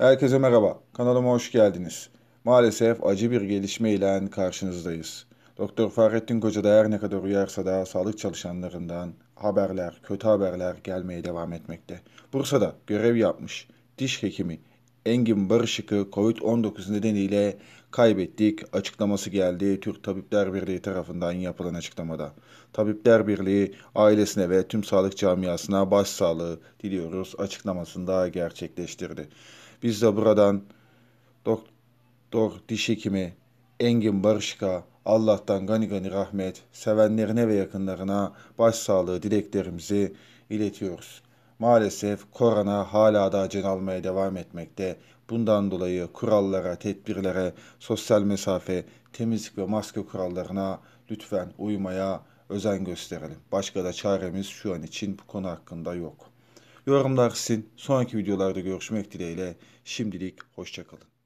Herkese merhaba, kanalıma hoş geldiniz. Maalesef acı bir gelişme ile karşınızdayız. Doktor Fahrettin Koca da her ne kadar uyarsa da sağlık çalışanlarından haberler, kötü haberler gelmeye devam etmekte. Bursa'da görev yapmış diş hekimi Engin Barışık'ı Covid-19 nedeniyle kaybettik açıklaması geldi Türk Tabipler Birliği tarafından yapılan açıklamada. Tabipler Birliği ailesine ve tüm sağlık camiasına başsağlığı diliyoruz açıklamasında gerçekleştirdi. Biz de buradan doktor diş hekimi Engin Barışık'a Allah'tan gani gani rahmet, sevenlerine ve yakınlarına başsağlığı dileklerimizi iletiyoruz maalesef korona hala da can almaya devam etmekte. Bundan dolayı kurallara, tedbirlere, sosyal mesafe, temizlik ve maske kurallarına lütfen uymaya özen gösterelim. Başka da çaremiz şu an için bu konu hakkında yok. Yorumlar sizin. Sonraki videolarda görüşmek dileğiyle. Şimdilik hoşçakalın.